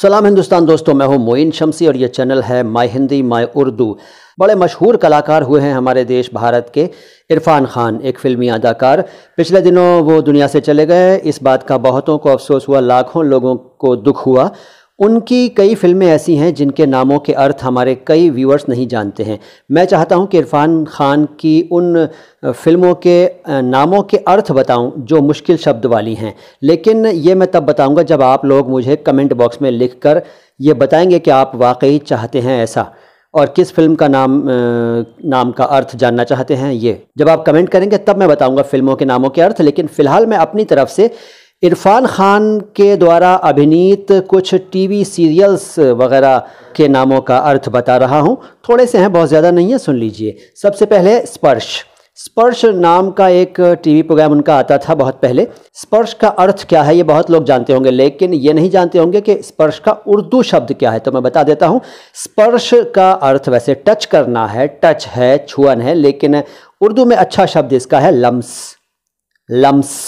सलाम हिंदुस्तान दोस्तों मैं हूं मोइन शमसी और ये चैनल है माय हिंदी माय उर्दू बड़े मशहूर कलाकार हुए हैं हमारे देश भारत के इरफान खान एक फिल्मी अदाकार पिछले दिनों वो दुनिया से चले गए इस बात का बहुतों को अफसोस हुआ लाखों लोगों को दुख हुआ उनकी कई फिल्में ऐसी हैं जिनके नामों के अर्थ हमारे कई व्यूअर्स नहीं जानते हैं मैं चाहता हूं कि इरफ़ान ख़ान की उन फिल्मों के नामों के अर्थ बताऊं जो मुश्किल शब्द वाली हैं लेकिन ये मैं तब बताऊंगा जब आप लोग मुझे कमेंट बॉक्स में लिख कर ये बताएंगे कि आप वाकई चाहते हैं ऐसा और किस फिल्म का नाम नाम का अर्थ जानना चाहते हैं ये जब आप कमेंट करेंगे तब मैं बताऊँगा फिल्मों के नामों के अर्थ लेकिन फ़िलहाल मैं अपनी तरफ से इरफान खान के द्वारा अभिनीत कुछ टीवी सीरियल्स वगैरह के नामों का अर्थ बता रहा हूँ थोड़े से हैं बहुत ज़्यादा नहीं है सुन लीजिए सबसे पहले स्पर्श स्पर्श नाम का एक टीवी प्रोग्राम उनका आता था बहुत पहले स्पर्श का अर्थ क्या है ये बहुत लोग जानते होंगे लेकिन ये नहीं जानते होंगे कि स्पर्श का उर्दू शब्द क्या है तो मैं बता देता हूँ स्पर्श का अर्थ वैसे टच करना है टच है छुअन है लेकिन उर्दू में अच्छा शब्द इसका है लम्स लम्स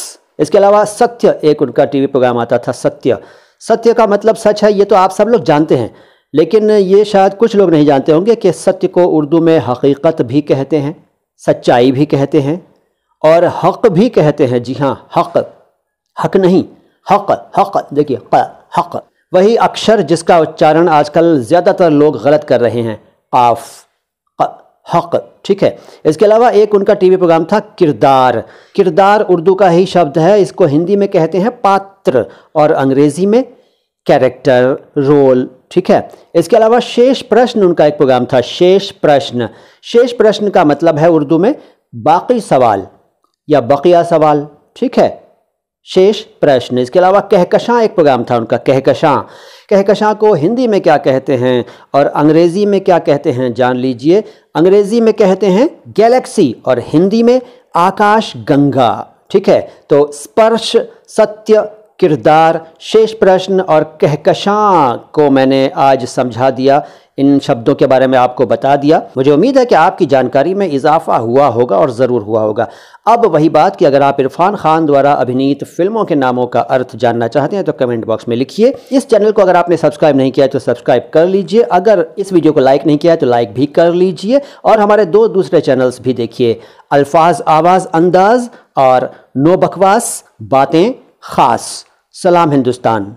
इसके अलावा सत्य एक उनका टीवी प्रोग्राम आता था सत्य सत्य का मतलब सच है ये तो आप सब लोग जानते हैं लेकिन ये शायद कुछ लोग नहीं जानते होंगे कि सत्य को उर्दू में हकीकत भी कहते हैं सच्चाई भी कहते हैं और हक भी कहते हैं जी हाँ हक हक नहीं हक हक देखिए हक वही अक्षर जिसका उच्चारण आजकल ज़्यादातर लोग गलत कर रहे हैं काफ हक ठीक है इसके अलावा एक उनका टीवी प्रोग्राम था किरदार किरदार उर्दू का ही शब्द है इसको हिंदी में कहते हैं पात्र और अंग्रेज़ी में कैरेक्टर रोल ठीक है इसके अलावा शेष प्रश्न उनका एक प्रोग्राम था शेष प्रश्न शेष प्रश्न का मतलब है उर्दू में बाकी सवाल या बकिया सवाल ठीक है शेष प्रश्न इसके अलावा कहकशां एक प्रोग्राम था उनका कहकशां कहकशां को हिंदी में क्या कहते हैं और अंग्रेज़ी में क्या कहते हैं जान लीजिए अंग्रेज़ी में कहते हैं गैलेक्सी और हिंदी में आकाश गंगा ठीक है तो स्पर्श सत्य किरदार शेष प्रश्न और कहकशां को मैंने आज समझा दिया इन शब्दों के बारे में आपको बता दिया मुझे उम्मीद है कि आपकी जानकारी में इजाफा हुआ होगा और ज़रूर हुआ होगा अब वही बात कि अगर आप इरफान खान द्वारा अभिनीत फिल्मों के नामों का अर्थ जानना चाहते हैं तो कमेंट बॉक्स में लिखिए इस चैनल को अगर आपने सब्सक्राइब नहीं किया है तो सब्सक्राइब कर लीजिए अगर इस वीडियो को लाइक नहीं किया तो लाइक भी कर लीजिए और हमारे दो दूसरे चैनल्स भी देखिए अल्फाज आवाज़ अंदाज और नो बकवास बातें खास सलाम हिंदुस्तान